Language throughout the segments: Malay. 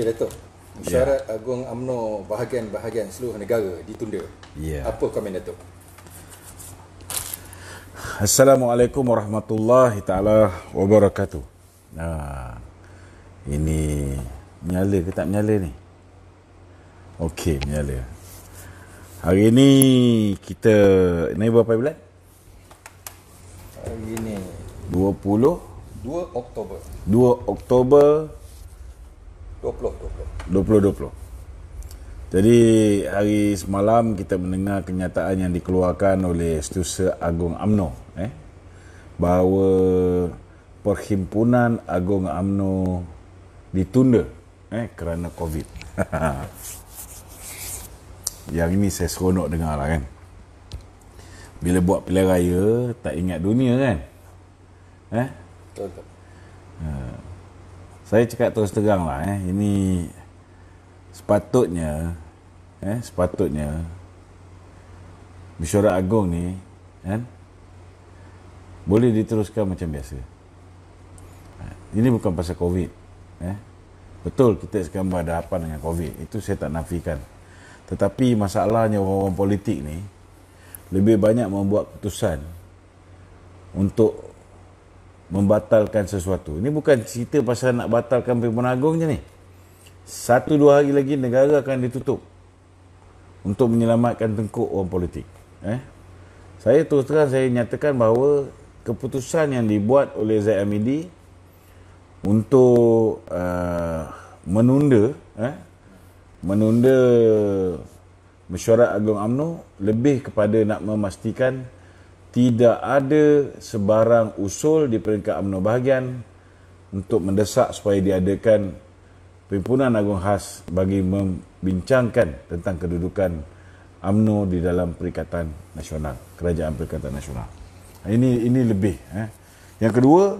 Okey Datuk. syarat yeah. Agong UMNO bahagian-bahagian seluruh negara ditunda. Yeah. Apa komen Datuk? Assalamualaikum warahmatullahi taala wabarakatuh. Nah. Ini menyala ke tak menyala ni? Okey, menyala. Hari ini kita ni berapa bulan? Hari ini 20 2 Oktober. 2 Oktober 2020. Jadi hari semalam kita mendengar kenyataan yang dikeluarkan oleh Setiausaha Agong AMNO eh, bahawa perhimpunan Agong AMNO ditunda eh, kerana COVID. yang ini saya seronok dengar lah kan. Bila buat pilihan raya, tak ingat dunia kan? Eh? Betul. Uh, saya cakap terus terang lah eh. Ini sepatutnya eh, sepatutnya Mesyuarat Agong ni kan, boleh diteruskan macam biasa. Ini bukan pasal COVID. Eh. Betul kita sekarang berhadapan dengan COVID. Itu saya tak nafikan. Tetapi masalahnya orang-orang politik ni lebih banyak membuat keputusan untuk membatalkan sesuatu. Ini bukan cerita pasal nak batalkan Pimpinan Agong je ni. Satu dua hari lagi negara akan ditutup untuk menyelamatkan tengkuk orang politik. Eh? Saya terus terang saya nyatakan bahawa keputusan yang dibuat oleh Zaid Amidi untuk uh, menunda eh, menunda mesyuarat agung amnu lebih kepada nak memastikan tidak ada sebarang usul di peringkat UMNO bahagian untuk mendesak supaya diadakan pimpinan agung khas bagi membincangkan tentang kedudukan UMNO di dalam perikatan nasional kerajaan perikatan nasional ini ini lebih eh. yang kedua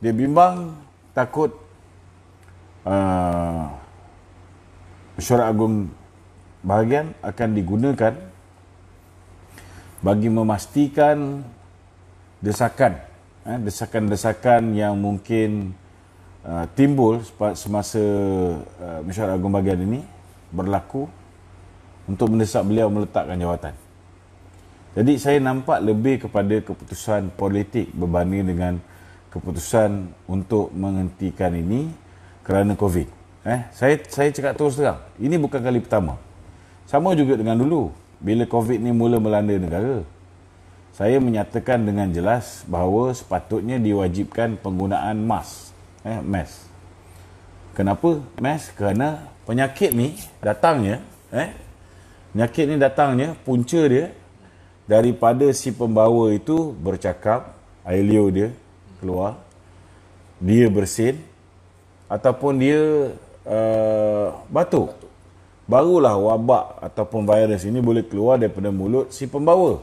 dia bimbang takut uh, mesyuarat agung bahagian akan digunakan bagi memastikan desakan eh, desakan-desakan yang mungkin uh, timbul semasa uh, mesyuarat agung bagian ini berlaku untuk mendesak beliau meletakkan jawatan. Jadi saya nampak lebih kepada keputusan politik berbanding dengan keputusan untuk menghentikan ini kerana Covid. Eh, saya saya cakap terus terang, ini bukan kali pertama. Sama juga dengan dulu bila COVID ni mula melanda negara. Saya menyatakan dengan jelas bahawa sepatutnya diwajibkan penggunaan mask. Eh, mask. Kenapa mask? Kerana penyakit ni datangnya, eh, penyakit ni datangnya punca dia daripada si pembawa itu bercakap, air liur dia keluar, dia bersin ataupun dia uh, batuk. batuk barulah wabak ataupun virus ini boleh keluar daripada mulut si pembawa.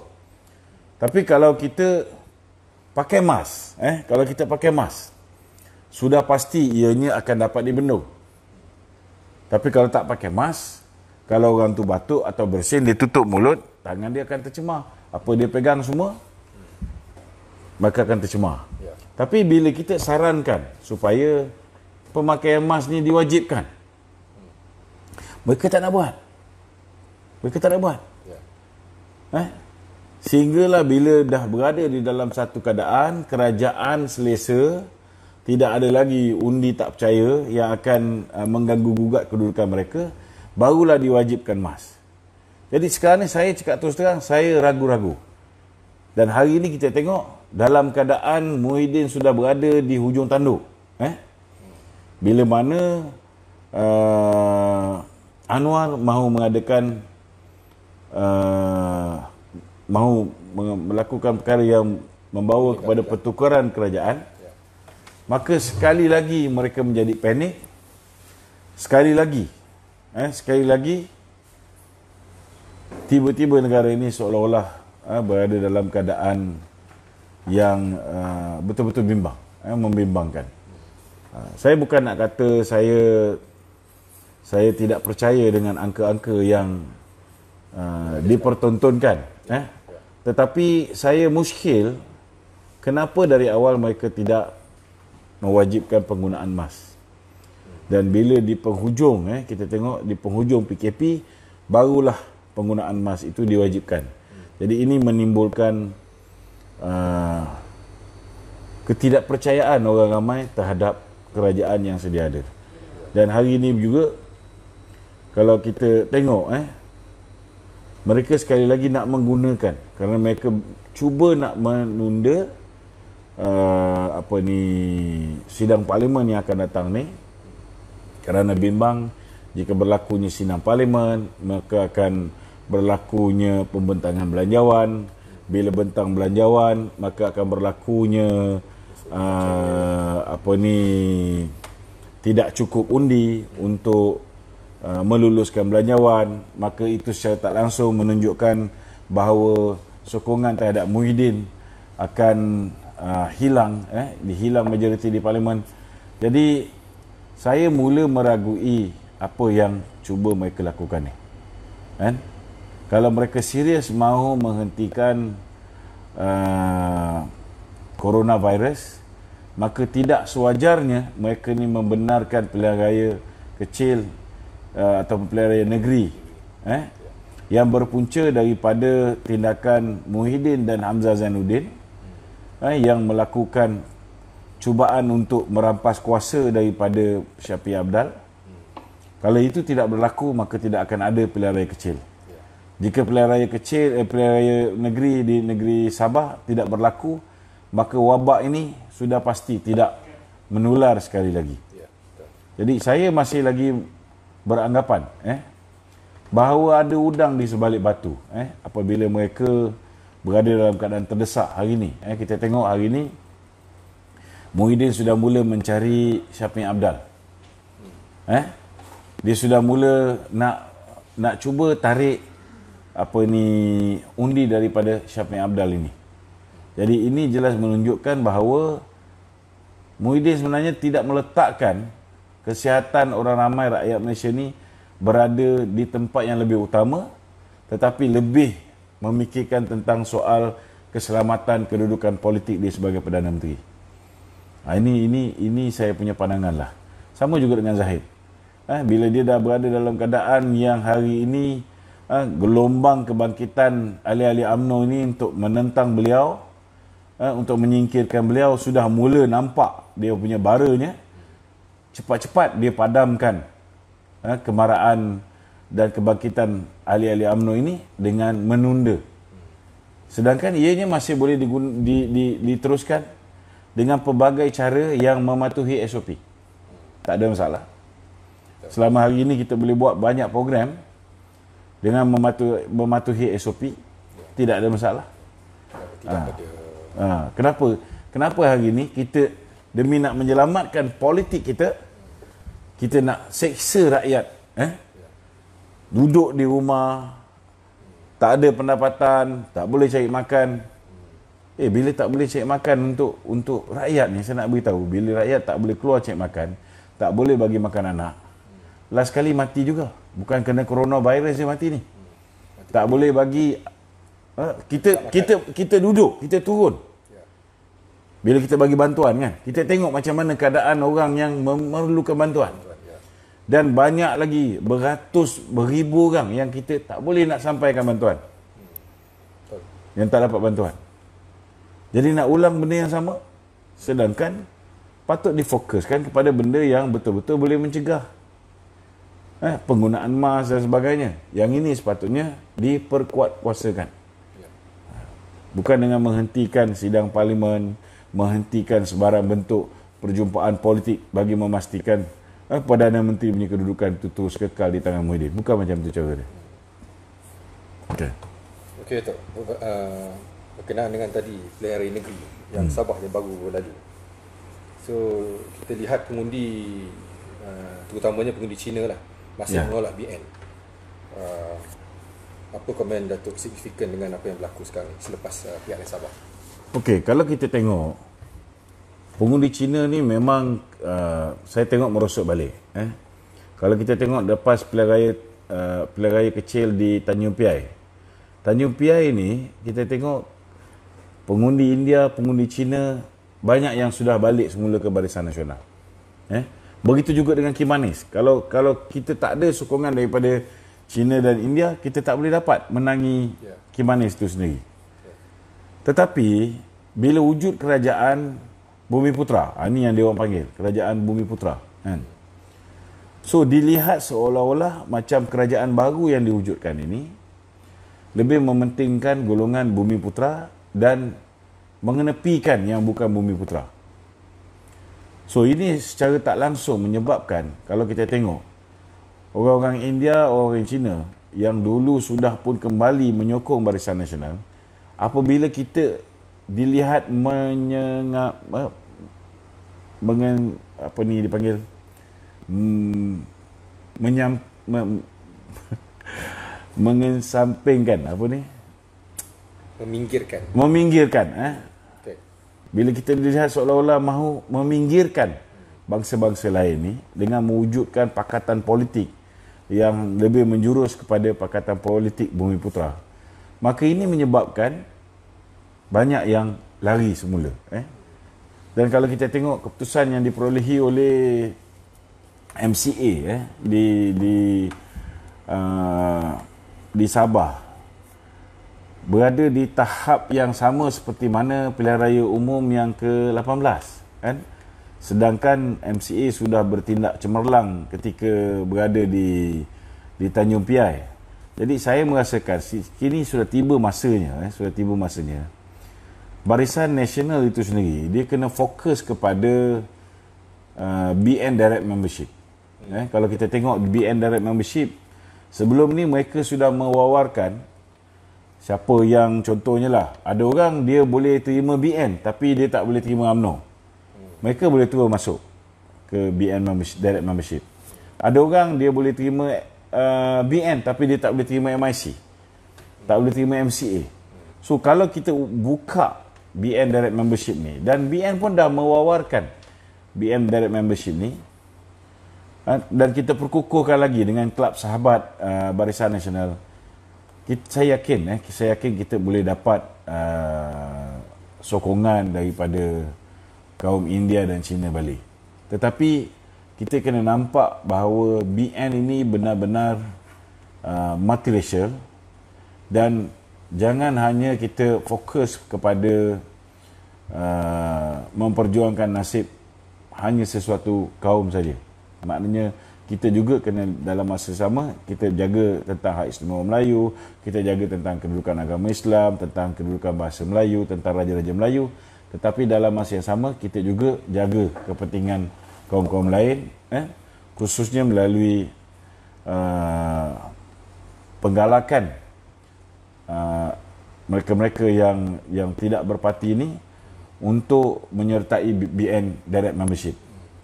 Tapi kalau kita pakai mask, eh, kalau kita pakai mask, sudah pasti ianya akan dapat dibendung. Tapi kalau tak pakai mask, kalau orang tu batuk atau bersin, dia tutup mulut, tangan dia akan tercemar. Apa dia pegang semua, maka akan tercemar. Ya. Tapi bila kita sarankan supaya pemakaian mask ni diwajibkan, mereka tak nak buat. Mereka tak nak buat. Yeah. Eh? Sehinggalah bila dah berada di dalam satu keadaan, kerajaan selesa, tidak ada lagi undi tak percaya yang akan uh, eh, mengganggu-gugat kedudukan mereka, barulah diwajibkan mas. Jadi sekarang ni saya cakap terus terang, saya ragu-ragu. Dan hari ini kita tengok, dalam keadaan Muhyiddin sudah berada di hujung tanduk. Eh? Bila mana... Uh, Anwar mahu mengadakan uh, mahu melakukan perkara yang membawa kepada pertukaran kerajaan maka sekali lagi mereka menjadi panik sekali lagi eh sekali lagi tiba-tiba negara ini seolah-olah eh, berada dalam keadaan yang uh, betul-betul bimbang eh membimbangkan uh, saya bukan nak kata saya saya tidak percaya dengan angka-angka yang uh, dipertontonkan eh tetapi saya muskil kenapa dari awal mereka tidak mewajibkan penggunaan mask dan bila di penghujung eh kita tengok di penghujung PKP barulah penggunaan mask itu diwajibkan jadi ini menimbulkan uh, ketidakpercayaan orang ramai terhadap kerajaan yang sedia ada dan hari ini juga kalau kita tengok eh mereka sekali lagi nak menggunakan kerana mereka cuba nak menunda uh, apa ni sidang parlimen yang akan datang ni kerana bimbang jika berlakunya sidang parlimen maka akan berlakunya pembentangan belanjawan bila bentang belanjawan maka akan berlakunya uh, apa ni tidak cukup undi untuk Uh, meluluskan belanjawan maka itu secara tak langsung menunjukkan bahawa sokongan terhadap Muhyiddin akan uh, hilang eh dihilang majoriti di parlimen jadi saya mula meragui apa yang cuba mereka lakukan ni eh? kalau mereka serius mahu menghentikan uh, coronavirus maka tidak sewajarnya mereka ni membenarkan pilihan raya kecil uh, ataupun pelarian negeri eh yang berpunca daripada tindakan Muhyiddin dan Hamzah Zainuddin eh, yang melakukan cubaan untuk merampas kuasa daripada Syafi Abdal. Kalau itu tidak berlaku, maka tidak akan ada pilihan raya kecil. Jika pilihan raya kecil, eh, pilihan raya negeri di negeri Sabah tidak berlaku, maka wabak ini sudah pasti tidak menular sekali lagi. Ya, Jadi saya masih lagi beranggapan eh bahawa ada udang di sebalik batu eh apabila mereka berada dalam keadaan terdesak hari ini eh kita tengok hari ini Muhyiddin sudah mula mencari Syafiq Abdal eh dia sudah mula nak nak cuba tarik apa ini undi daripada Syafiq Abdal ini jadi ini jelas menunjukkan bahawa Muhyiddin sebenarnya tidak meletakkan kesihatan orang ramai rakyat Malaysia ni berada di tempat yang lebih utama tetapi lebih memikirkan tentang soal keselamatan kedudukan politik dia sebagai Perdana Menteri. Ha, ini ini ini saya punya pandangan lah. Sama juga dengan Zahid. Eh, bila dia dah berada dalam keadaan yang hari ini eh, gelombang kebangkitan ahli-ahli UMNO ini untuk menentang beliau, eh, untuk menyingkirkan beliau sudah mula nampak dia punya baranya cepat-cepat dia padamkan ha, kemarahan dan kebangkitan ahli-ahli UMNO ini dengan menunda. Sedangkan ianya masih boleh digun- di, di, diteruskan dengan pelbagai cara yang mematuhi SOP. Tak ada masalah. Selama hari ini kita boleh buat banyak program dengan mematuhi, mematuhi SOP. Tidak ada masalah. ha. Ha. Kenapa? Kenapa hari ini kita demi nak menyelamatkan politik kita, kita nak seksa rakyat eh? duduk di rumah tak ada pendapatan tak boleh cari makan eh bila tak boleh cari makan untuk untuk rakyat ni saya nak beritahu bila rakyat tak boleh keluar cari makan tak boleh bagi makan anak last kali mati juga bukan kena coronavirus dia mati ni tak boleh bagi eh, kita kita kita duduk kita turun bila kita bagi bantuan kan kita tengok macam mana keadaan orang yang memerlukan bantuan dan banyak lagi beratus beribu orang yang kita tak boleh nak sampaikan bantuan yang tak dapat bantuan. Jadi nak ulang benda yang sama sedangkan patut difokuskan kepada benda yang betul-betul boleh mencegah eh, penggunaan mas dan sebagainya. Yang ini sepatutnya diperkuat kuasakan. Ya. Bukan dengan menghentikan sidang parlimen, menghentikan sebarang bentuk perjumpaan politik bagi memastikan eh, Perdana Menteri punya kedudukan itu terus kekal di tangan Muhyiddin. Bukan macam tu cara dia. Okey. Okey, Tok. Uh, berkenaan dengan tadi, pelihara negeri yang hmm. Sabah yang baru lalu. So, kita lihat pengundi, uh, terutamanya pengundi Cina lah, masih yeah. menolak BN. Uh, apa komen Datuk signifikan dengan apa yang berlaku sekarang selepas uh, pihak Sabah? Okey, kalau kita tengok pengundi Cina ni memang uh, saya tengok merosot balik eh kalau kita tengok lepas pilihan raya uh, pilihan raya kecil di Tanjung Piai Tanjung Piai ni kita tengok pengundi India pengundi Cina banyak yang sudah balik semula ke barisan nasional eh begitu juga dengan Kimanis kalau kalau kita tak ada sokongan daripada Cina dan India kita tak boleh dapat menangi ya. Kimanis tu sendiri tetapi bila wujud kerajaan Bumi Putra. Ha, ini yang dia panggil. Kerajaan Bumi Putra. Kan? So, dilihat seolah-olah macam kerajaan baru yang diwujudkan ini lebih mementingkan golongan Bumi Putra dan mengenepikan yang bukan Bumi Putra. So, ini secara tak langsung menyebabkan kalau kita tengok orang-orang India, orang-orang Cina yang dulu sudah pun kembali menyokong Barisan Nasional apabila kita dilihat menyengap, uh, apa ni dipanggil mm, menyam mengensampingkan apa ni meminggirkan meminggirkan eh bila kita dilihat seolah-olah mahu meminggirkan bangsa-bangsa lain ni dengan mewujudkan pakatan politik yang lebih menjurus kepada pakatan politik bumi putra maka ini menyebabkan banyak yang lari semula eh dan kalau kita tengok keputusan yang diperolehi oleh MCA eh di di uh, di Sabah berada di tahap yang sama seperti mana pilihan raya umum yang ke-18 kan sedangkan MCA sudah bertindak cemerlang ketika berada di di Tanjung Piai jadi saya merasakan kini sudah tiba masanya eh sudah tiba masanya barisan nasional itu sendiri dia kena fokus kepada uh, BN direct membership hmm. eh kalau kita tengok BN direct membership sebelum ni mereka sudah mewawarkan siapa yang contohnya lah ada orang dia boleh terima BN tapi dia tak boleh terima UMNO mereka boleh terus masuk ke BN membership, direct membership ada orang dia boleh terima uh, BN tapi dia tak boleh terima MIC tak boleh terima MCA so kalau kita buka BN Direct Membership ni dan BN pun dah mewawarkan BN Direct Membership ni ah, dan kita perkukuhkan lagi dengan klub sahabat ah, Barisan Nasional saya yakin eh saya yakin kita boleh dapat ah, sokongan daripada kaum India dan China Bali tetapi kita kena nampak bahawa BN ini benar-benar uh, multiracial dan jangan hanya kita fokus kepada uh, memperjuangkan nasib hanya sesuatu kaum saja. Maknanya kita juga kena dalam masa sama kita jaga tentang hak istimewa Melayu, kita jaga tentang kedudukan agama Islam, tentang kedudukan bahasa Melayu, tentang raja-raja Melayu. Tetapi dalam masa yang sama kita juga jaga kepentingan kaum-kaum lain, eh? khususnya melalui uh, penggalakan penggalakan Ah, mereka-mereka uh, yang yang tidak berparti ini untuk menyertai BN direct membership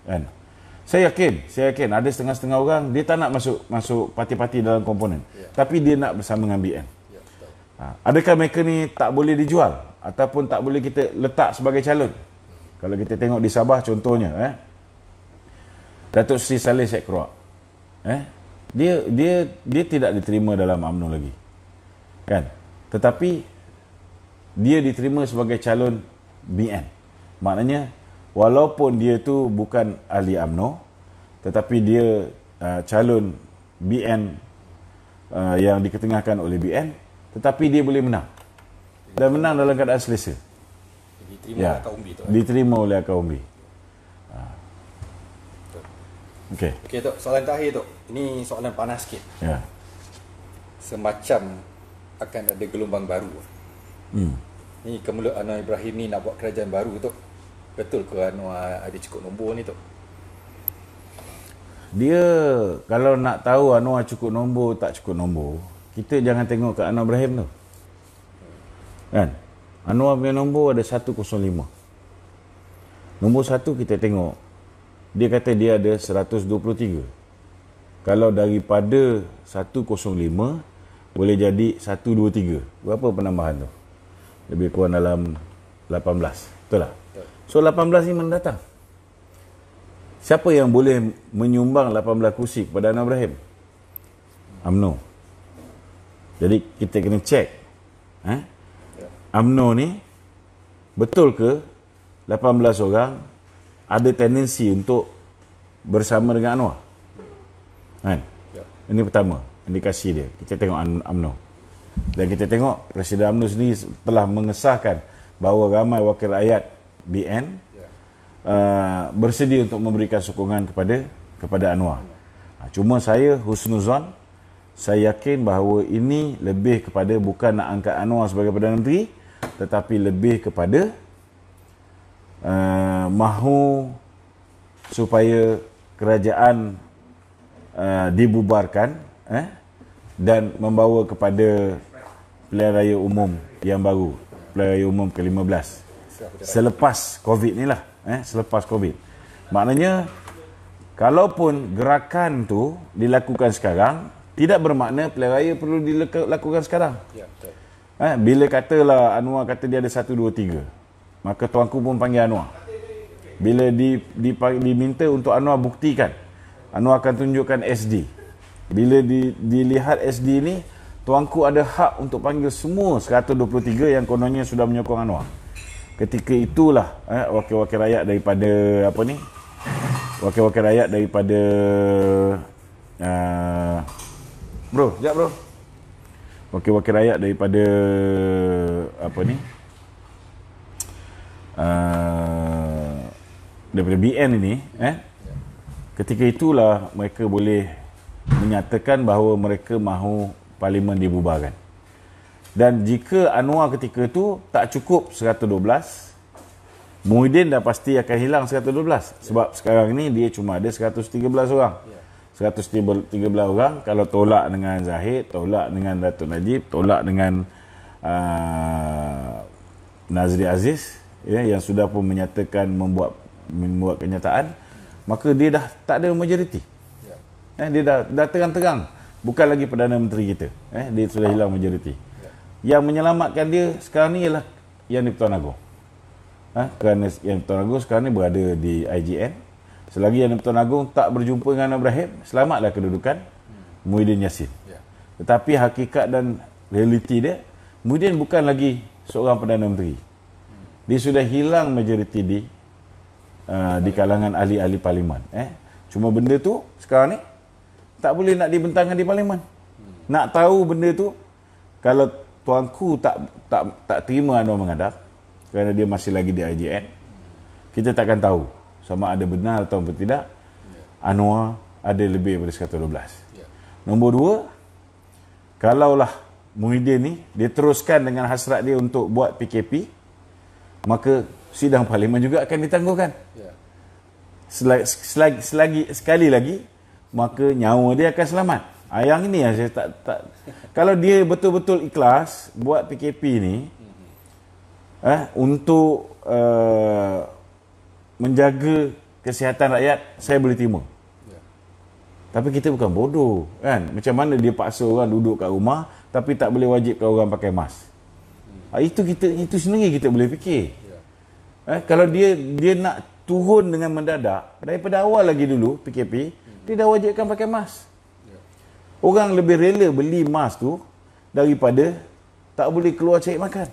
kan saya yakin saya yakin ada setengah-setengah orang dia tak nak masuk masuk parti-parti dalam komponen ya. tapi dia nak bersama dengan BN ya, betul. Ah, adakah mereka ni tak boleh dijual ataupun tak boleh kita letak sebagai calon kalau kita tengok di Sabah contohnya eh Datuk Sri Saleh Syed eh dia dia dia tidak diterima dalam UMNO lagi kan tetapi dia diterima sebagai calon BN maknanya walaupun dia tu bukan ahli UMNO tetapi dia uh, calon BN uh, yang diketengahkan oleh BN tetapi dia boleh menang dan menang dalam keadaan selesa diterima ya. akaun umbi tu eh? diterima oleh akaun umbi ha. Okey. Okey tok, soalan terakhir tok. Ini soalan panas sikit. Ya. Yeah. Semacam akan ada gelombang baru. Hmm. Ni kemula Anwar Ibrahim ni nak buat kerajaan baru tu. Betul ke Anwar ah, ada cukup nombor ni tu? Dia kalau nak tahu Anwar ah cukup nombor tak cukup nombor, kita jangan tengok ke Anwar Ibrahim tu. Kan? Anwar ah punya nombor ada 105. Nombor satu kita tengok. Dia kata dia ada 123. Kalau daripada 105, boleh jadi 1, 2, 3. Berapa penambahan tu? Lebih kurang dalam 18. Betul lah? So 18 ni mendatang. Siapa yang boleh menyumbang 18 kursi kepada Anwar Ibrahim? UMNO. Jadi kita kena cek. Eh? Ha? Ya. ni betul ke 18 orang ada tendensi untuk bersama dengan Anwar? Kan? Ya. Ini pertama indikasi dia. Kita tengok UMNO. Dan kita tengok Presiden UMNO sendiri telah mengesahkan bahawa ramai wakil rakyat BN ya. uh, bersedia untuk memberikan sokongan kepada kepada Anwar. Ha, cuma saya Husnuzon saya yakin bahawa ini lebih kepada bukan nak angkat Anwar sebagai Perdana Menteri tetapi lebih kepada uh, mahu supaya kerajaan uh, dibubarkan eh dan membawa kepada pilihan raya umum yang baru pilihan raya umum ke-15 selepas covid ni lah eh selepas covid maknanya kalaupun gerakan tu dilakukan sekarang tidak bermakna pilihan raya perlu dilakukan sekarang ya, eh bila katalah Anwar kata dia ada 1 2 3 maka tuanku pun panggil Anwar bila di, di, diminta untuk Anwar buktikan Anwar akan tunjukkan SD bila di, dilihat SD ni, tuanku ada hak untuk panggil semua 123 yang kononnya sudah menyokong Anwar. Ketika itulah eh, wakil-wakil rakyat daripada apa ni? Wakil-wakil rakyat daripada uh, Bro, jap bro. Wakil-wakil rakyat daripada apa ni? Uh, daripada BN ini eh ketika itulah mereka boleh menyatakan bahawa mereka mahu parlimen dibubarkan. Dan jika Anwar ketika itu tak cukup 112, Muhyiddin dah pasti akan hilang 112. Sebab sekarang ini dia cuma ada 113 orang. 113 orang kalau tolak dengan Zahid, tolak dengan Datuk Najib, tolak dengan uh, Nazri Aziz ya, yang sudah pun menyatakan membuat membuat kenyataan maka dia dah tak ada majoriti. Eh, dia dah, dah terang-terang. Bukan lagi Perdana Menteri kita. Eh, dia sudah hilang majoriti. Yang menyelamatkan dia sekarang ni ialah Yang di-Pertuan Agong. Eh, ha? kerana Yang di Agong sekarang ni berada di IGN. Selagi Yang di-Pertuan Agong tak berjumpa dengan Ibrahim, selamatlah kedudukan Muhyiddin Yassin. Ya. Tetapi hakikat dan realiti dia, Muhyiddin bukan lagi seorang Perdana Menteri. Dia sudah hilang majoriti di uh, di kalangan ahli-ahli parlimen. Eh. Cuma benda tu sekarang ni tak boleh nak dibentangkan di parlimen. Nak tahu benda tu kalau tuanku tak tak tak terima Anwar mengadap kerana dia masih lagi di IGN kita takkan tahu sama ada benar atau tidak Anwar ada lebih daripada 112 ya. nombor dua kalaulah Muhyiddin ni dia teruskan dengan hasrat dia untuk buat PKP maka sidang parlimen juga akan ditangguhkan ya. selagi, selagi, selagi, sekali lagi maka nyawa dia akan selamat. Ayang ini yang lah, saya tak tak kalau dia betul-betul ikhlas buat PKP ni eh untuk uh, menjaga kesihatan rakyat saya boleh terima. Ya. Tapi kita bukan bodoh kan. Macam mana dia paksa orang duduk kat rumah tapi tak boleh wajibkan orang pakai mask. Ha, itu kita itu sendiri kita boleh fikir. Ya. Eh, kalau dia dia nak turun dengan mendadak daripada awal lagi dulu PKP dia dah wajibkan pakai mask. Orang lebih rela beli mask tu daripada tak boleh keluar cari makan.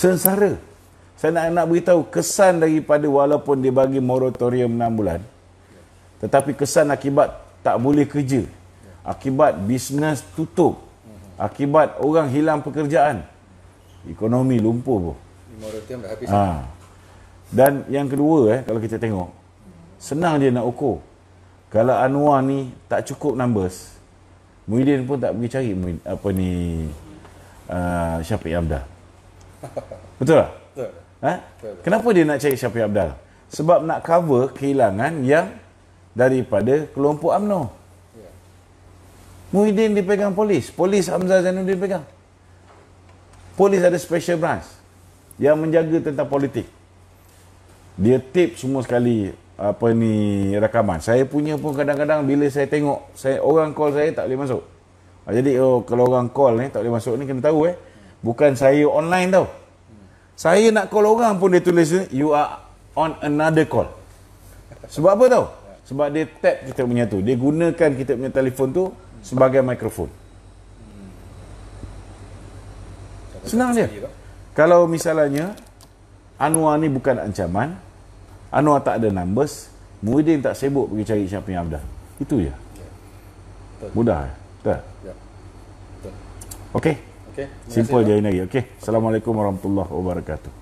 Sengsara. Saya nak, nak beritahu kesan daripada walaupun dia bagi moratorium 6 bulan, tetapi kesan akibat tak boleh kerja, akibat bisnes tutup, akibat orang hilang pekerjaan, ekonomi lumpuh pun. Ha. Dan yang kedua, eh, kalau kita tengok, senang dia nak ukur kalau Anwar ni tak cukup numbers Muhyiddin pun tak pergi cari Muhyid, apa ni uh, Syafiq Abdal betul tak? Betul. Ha? betul kenapa dia nak cari Syafiq Abdal sebab nak cover kehilangan yang daripada kelompok UMNO ya. Muhyiddin dipegang polis polis Hamzah Zainul dipegang, polis ada special branch yang menjaga tentang politik dia tip semua sekali apa ni rakaman. Saya punya pun kadang-kadang bila saya tengok saya orang call saya tak boleh masuk. Ah, jadi oh, kalau orang call ni tak boleh masuk ni kena tahu eh. Bukan saya online tau. Saya nak call orang pun dia tulis ni you are on another call. Sebab apa tau? Sebab dia tap kita punya tu. Dia gunakan kita punya telefon tu sebagai mikrofon. Senang dia. Kalau misalnya Anwar ni bukan ancaman, Anwar tak ada numbers, Muhyiddin tak sibuk pergi cari siapa yang abdah. Ya. Itu je. Ya. Betul. Mudah. Eh? Betul? Ya. Betul. Okey. Okey. Simple je ini. okay, Assalamualaikum warahmatullahi wabarakatuh.